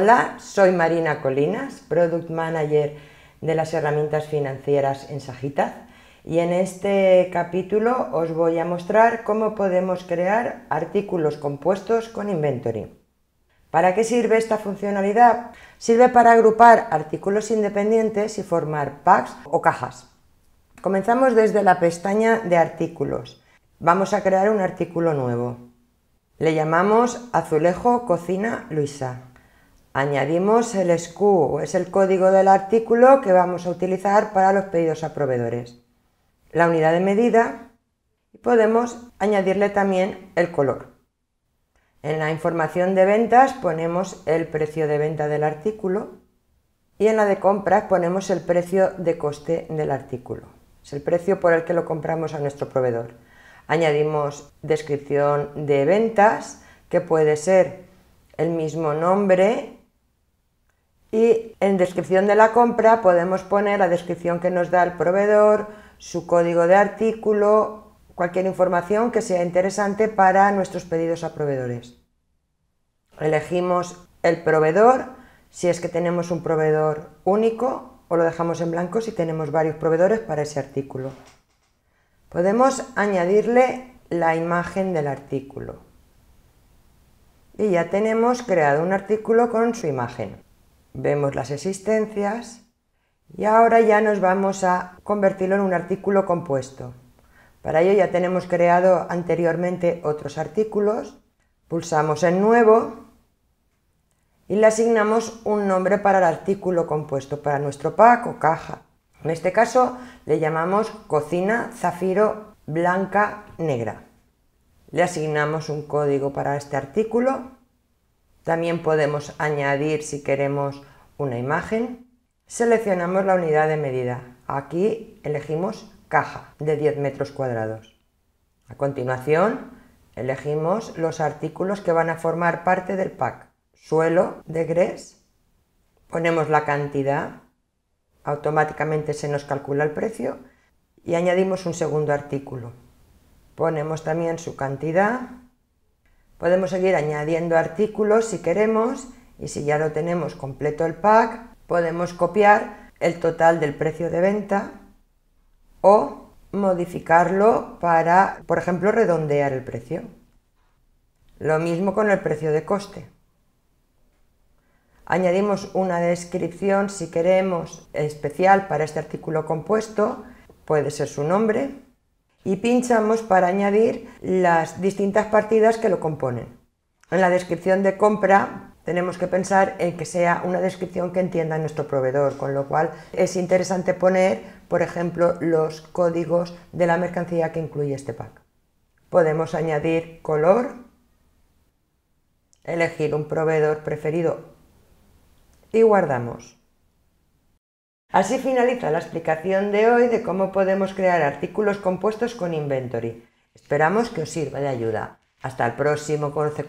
Hola, soy Marina Colinas, Product Manager de las herramientas financieras en Sagitaz y en este capítulo os voy a mostrar cómo podemos crear artículos compuestos con inventory. ¿Para qué sirve esta funcionalidad? Sirve para agrupar artículos independientes y formar packs o cajas. Comenzamos desde la pestaña de artículos. Vamos a crear un artículo nuevo. Le llamamos Azulejo Cocina Luisa. Añadimos el SKU, es el código del artículo que vamos a utilizar para los pedidos a proveedores. La unidad de medida y podemos añadirle también el color. En la información de ventas ponemos el precio de venta del artículo y en la de compras ponemos el precio de coste del artículo. Es el precio por el que lo compramos a nuestro proveedor. Añadimos descripción de ventas que puede ser el mismo nombre y en descripción de la compra podemos poner la descripción que nos da el proveedor, su código de artículo, cualquier información que sea interesante para nuestros pedidos a proveedores. Elegimos el proveedor si es que tenemos un proveedor único o lo dejamos en blanco si tenemos varios proveedores para ese artículo. Podemos añadirle la imagen del artículo. Y ya tenemos creado un artículo con su imagen vemos las existencias y ahora ya nos vamos a convertirlo en un artículo compuesto. Para ello ya tenemos creado anteriormente otros artículos, pulsamos en nuevo y le asignamos un nombre para el artículo compuesto, para nuestro pack o caja. En este caso le llamamos cocina zafiro blanca negra. Le asignamos un código para este artículo también podemos añadir si queremos una imagen. Seleccionamos la unidad de medida. Aquí elegimos caja de 10 metros cuadrados. A continuación, elegimos los artículos que van a formar parte del pack. Suelo de gres, ponemos la cantidad, automáticamente se nos calcula el precio y añadimos un segundo artículo. Ponemos también su cantidad, Podemos seguir añadiendo artículos si queremos y si ya lo tenemos completo el pack, podemos copiar el total del precio de venta o modificarlo para, por ejemplo, redondear el precio. Lo mismo con el precio de coste. Añadimos una descripción si queremos especial para este artículo compuesto, puede ser su nombre, y pinchamos para añadir las distintas partidas que lo componen. En la descripción de compra tenemos que pensar en que sea una descripción que entienda nuestro proveedor, con lo cual es interesante poner, por ejemplo, los códigos de la mercancía que incluye este pack. Podemos añadir color, elegir un proveedor preferido y guardamos. Así finaliza la explicación de hoy de cómo podemos crear artículos compuestos con Inventory. Esperamos que os sirva de ayuda. Hasta el próximo Conoce